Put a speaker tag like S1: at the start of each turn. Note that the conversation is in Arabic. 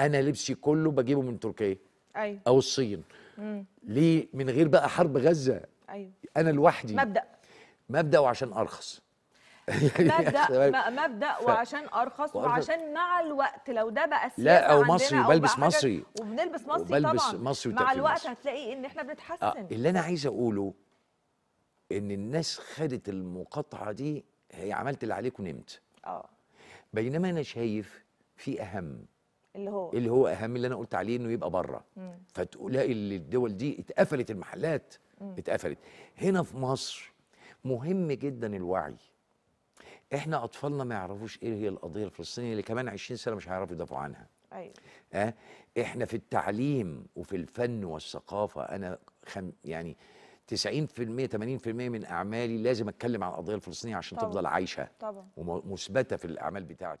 S1: انا لبسي كله بجيبه من تركيا ايوه او الصين مم. ليه من غير بقى حرب غزه ايوه انا لوحدي مبدا مبدا وعشان ارخص مبدا يعني
S2: مبدا وعشان ارخص وعشان مع الوقت لو ده بقى السياسه لا او مصري بلبس مصري وبنلبس مصري وبلبس طبعا مصري مع الوقت مصري. هتلاقي ان احنا بنتحسن آه اللي
S1: انا عايز اقوله ان الناس خدت المقاطعه دي هي عملت اللي عليك ونمت اه بينما انا شايف في اهم اللي هو اللي هو اهم اللي انا قلت عليه انه يبقى بره فتلاقي الدول دي اتقفلت المحلات مم. اتقفلت هنا في مصر مهم جدا الوعي احنا اطفالنا ما يعرفوش ايه هي القضيه الفلسطينيه اللي كمان 20 سنه مش هيعرفوا يدافعوا عنها ايوه اه احنا في التعليم وفي الفن والثقافه انا خم يعني 90% 80% من اعمالي لازم اتكلم عن القضيه الفلسطينيه عشان طبعًا. تفضل عايشه طبعا ومثبته في الاعمال بتاعتي طبعًا.